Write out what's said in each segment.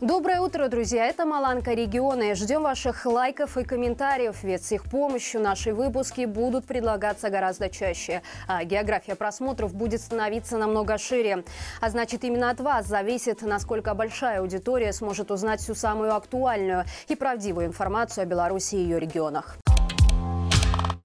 Доброе утро, друзья! Это Маланка Региона. ждем ваших лайков и комментариев, ведь с их помощью наши выпуски будут предлагаться гораздо чаще. А география просмотров будет становиться намного шире. А значит, именно от вас зависит, насколько большая аудитория сможет узнать всю самую актуальную и правдивую информацию о Беларуси и ее регионах.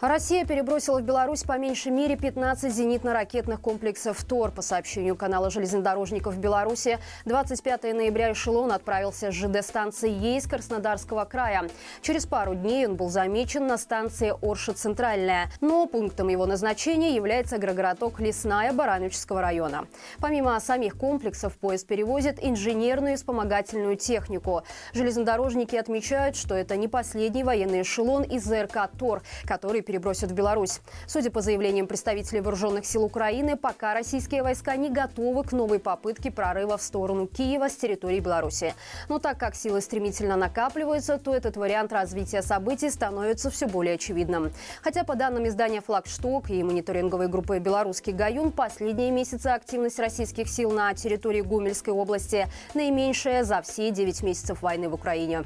Россия перебросила в Беларусь по меньшей мере 15 зенитно-ракетных комплексов ТОР. По сообщению канала железнодорожников Беларуси, 25 ноября эшелон отправился с ЖД-станции ЕИС Краснодарского края. Через пару дней он был замечен на станции Орша Центральная. Но пунктом его назначения является агрогородок Лесная Барановичского района. Помимо самих комплексов, поезд перевозит инженерную и вспомогательную технику. Железнодорожники отмечают, что это не последний военный эшелон из ЗРК ТОР, который перебросят в Беларусь. Судя по заявлениям представителей вооруженных сил Украины, пока российские войска не готовы к новой попытке прорыва в сторону Киева с территории Беларуси. Но так как силы стремительно накапливаются, то этот вариант развития событий становится все более очевидным. Хотя, по данным издания «Флагшток» и мониторинговой группы «Белорусский Гаюн», последние месяцы активность российских сил на территории Гомельской области наименьшая за все 9 месяцев войны в Украине.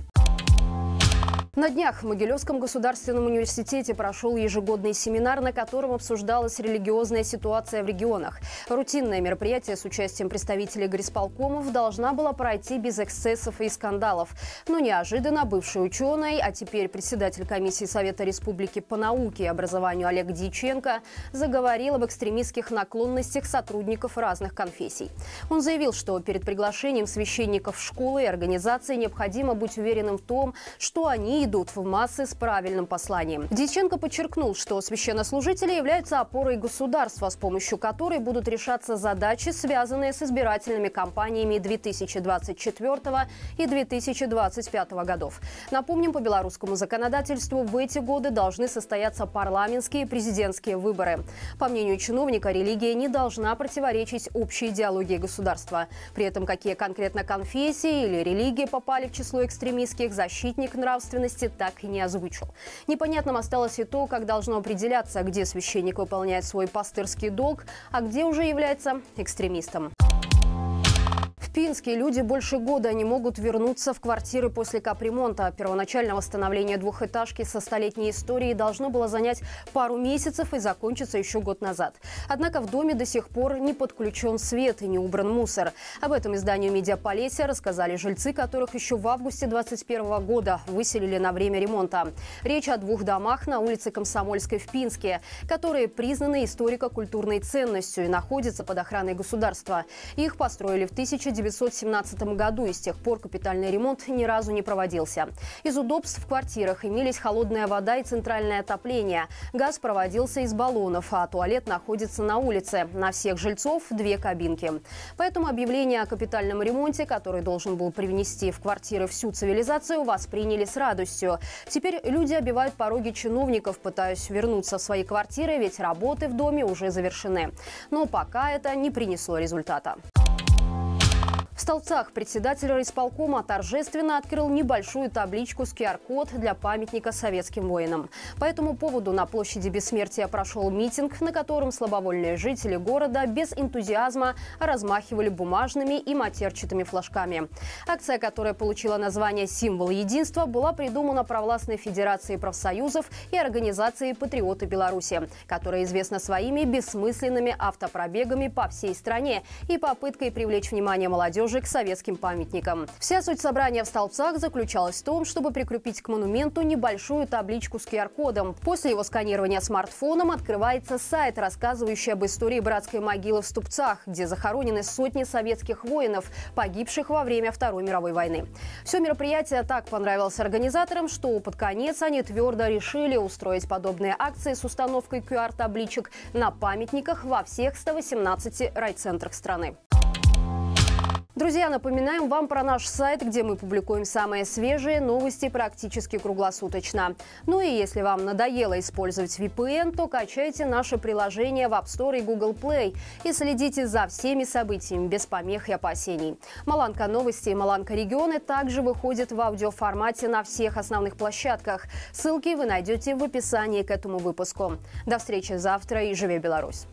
На днях в Могилевском государственном университете прошел ежегодный семинар, на котором обсуждалась религиозная ситуация в регионах. Рутинное мероприятие с участием представителей горисполкомов должна была пройти без эксцессов и скандалов. Но неожиданно бывший ученый, а теперь председатель комиссии Совета Республики по науке и образованию Олег Диченко заговорил об экстремистских наклонностях сотрудников разных конфессий. Он заявил, что перед приглашением священников в школы и организации необходимо быть уверенным в том, что они идут в массы с правильным посланием. Дьяченко подчеркнул, что священнослужители являются опорой государства, с помощью которой будут решаться задачи, связанные с избирательными кампаниями 2024 и 2025 годов. Напомним, по белорусскому законодательству в эти годы должны состояться парламентские и президентские выборы. По мнению чиновника, религия не должна противоречить общей идеологии государства. При этом какие конкретно конфессии или религии попали в число экстремистских, защитник нравственности подробности так и не озвучил. Непонятным осталось и то, как должно определяться, где священник выполняет свой пастырский долг, а где уже является экстремистом. Минске люди больше года не могут вернуться в квартиры после капремонта. Первоначально восстановление двухэтажки со столетней историей должно было занять пару месяцев и закончиться еще год назад. Однако в доме до сих пор не подключен свет и не убран мусор. Об этом изданию «Медиаполесья» рассказали жильцы, которых еще в августе 2021 года выселили на время ремонта. Речь о двух домах на улице Комсомольской в Пинске, которые признаны историко-культурной ценностью и находятся под охраной государства. Их построили в 1900 1917 году и с тех пор капитальный ремонт ни разу не проводился. Из удобств в квартирах имелись холодная вода и центральное отопление. Газ проводился из баллонов, а туалет находится на улице. На всех жильцов две кабинки. Поэтому объявление о капитальном ремонте, который должен был привнести в квартиры всю цивилизацию, восприняли с радостью. Теперь люди обивают пороги чиновников, пытаясь вернуться в свои квартиры, ведь работы в доме уже завершены. Но пока это не принесло результата. В Столцах председатель райисполкома торжественно открыл небольшую табличку с QR-код для памятника советским воинам. По этому поводу на площади Бессмертия прошел митинг, на котором слабовольные жители города без энтузиазма размахивали бумажными и матерчатыми флажками. Акция, которая получила название «Символ единства», была придумана провластной Федерацией профсоюзов и организацией «Патриоты Беларуси», которая известна своими бессмысленными автопробегами по всей стране и попыткой привлечь внимание молодежи уже к советским памятникам. Вся суть собрания в столбцах заключалась в том, чтобы прикрепить к монументу небольшую табличку с QR-кодом. После его сканирования смартфоном открывается сайт, рассказывающий об истории братской могилы в Ступцах, где захоронены сотни советских воинов, погибших во время Второй мировой войны. Все мероприятие так понравилось организаторам, что под конец они твердо решили устроить подобные акции с установкой QR-табличек на памятниках во всех 118 райцентрах страны. Друзья, напоминаем вам про наш сайт, где мы публикуем самые свежие новости практически круглосуточно. Ну и если вам надоело использовать VPN, то качайте наше приложение в App Store и Google Play и следите за всеми событиями без помех и опасений. Маланка новости и Маланка регионы также выходят в аудиоформате на всех основных площадках. Ссылки вы найдете в описании к этому выпуску. До встречи завтра и живи Беларусь!